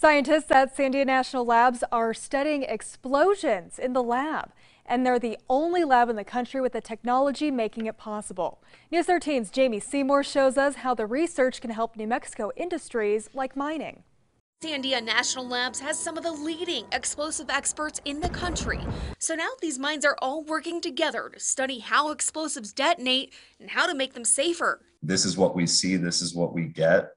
Scientists at Sandia National Labs are studying explosions in the lab, and they're the only lab in the country with the technology making it possible. News 13's Jamie Seymour shows us how the research can help New Mexico industries like mining. Sandia National Labs has some of the leading explosive experts in the country. So now these minds are all working together to study how explosives detonate and how to make them safer. This is what we see, this is what we get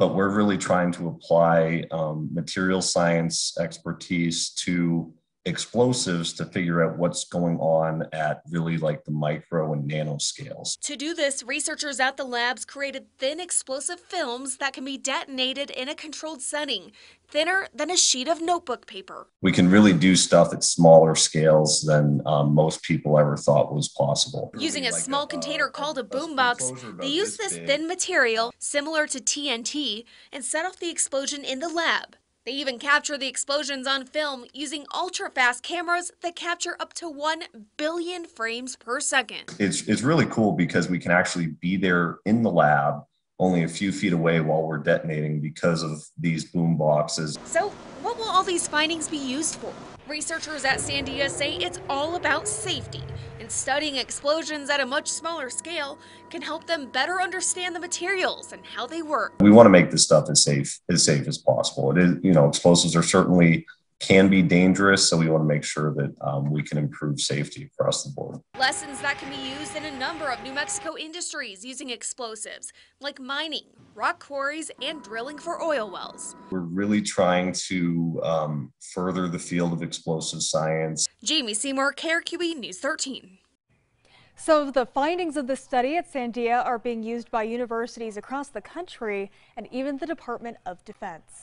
but we're really trying to apply um, material science expertise to explosives to figure out what's going on at really like the micro and nano scales. To do this, researchers at the labs created thin explosive films that can be detonated in a controlled setting, thinner than a sheet of notebook paper. We can really do stuff at smaller scales than um, most people ever thought was possible. Using a like small uh, a, container uh, called a boombox, they use this big. thin material, similar to TNT, and set off the explosion in the lab. They even capture the explosions on film using ultra-fast cameras that capture up to 1 billion frames per second. It's, it's really cool because we can actually be there in the lab only a few feet away while we're detonating because of these boom boxes. So will all these findings be used for? Researchers at Sandia say it's all about safety, and studying explosions at a much smaller scale can help them better understand the materials and how they work. We want to make this stuff as safe as safe as possible. It is, you know, explosives are certainly can be dangerous, so we want to make sure that um, we can improve safety across the board. Lessons that can be used in a number of New Mexico industries using explosives, like mining, rock quarries, and drilling for oil wells. we really trying to um, further the field of explosive science. Jamie Seymour, KRQE News 13. So the findings of the study at Sandia are being used by universities across the country and even the Department of Defense.